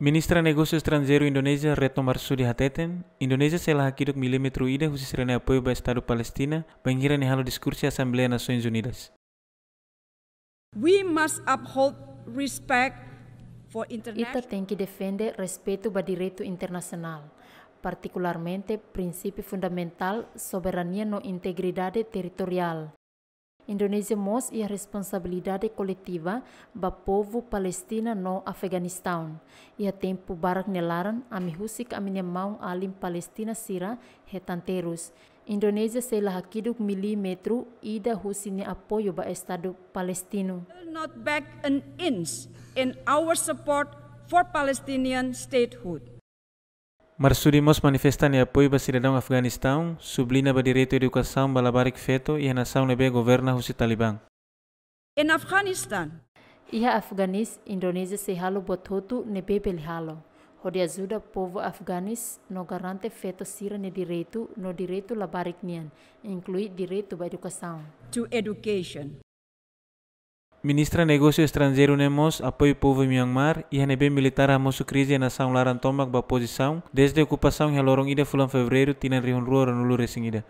Ministra Negócio Estrangeiro Indonésia retomar Marsudi Hateten, Indonésia será aquilo que milímetro ida reunir apoio para o Estado Palestina, banheira em halo discurso à Assembleia Nações Unidas. We must uphold respect for international... Ita tem que defender respeito ao direito internacional, particularmente princípio fundamental soberania no integridade territorial, Indonesia e ia responsabilidade coletiva ba povo Palestina no Afeganistão. Ia a tempo barak nelaran ami husik mau alim Palestina sira hetanterus. Indonesia sela hakiduk milimetro ida husini apoyo ba Estado Palestino. Not back an inch in our support for Palestinian statehood. Marsudimos manifesta ne apoio para cidadão Afeganistão, sublina para direito à e educação, balabaric feto e a nação lebe governa o Talibã. Em Afeganistão, Iha Afganis, Indonesia se halo bototo ne bebel halo. Hodi ajuda povo Afganis no garante feto sira ne direito no direito labaric nian, inclui direito à educação. To education. Ministra Negócio Estrangeiro Nemos apoia o povo em Myanmar e RNB militar a moço crise a nação laran tomak a posição desde a ocupação em Alorong ida fulan fevereiro tina rihon ruora nulu resingida.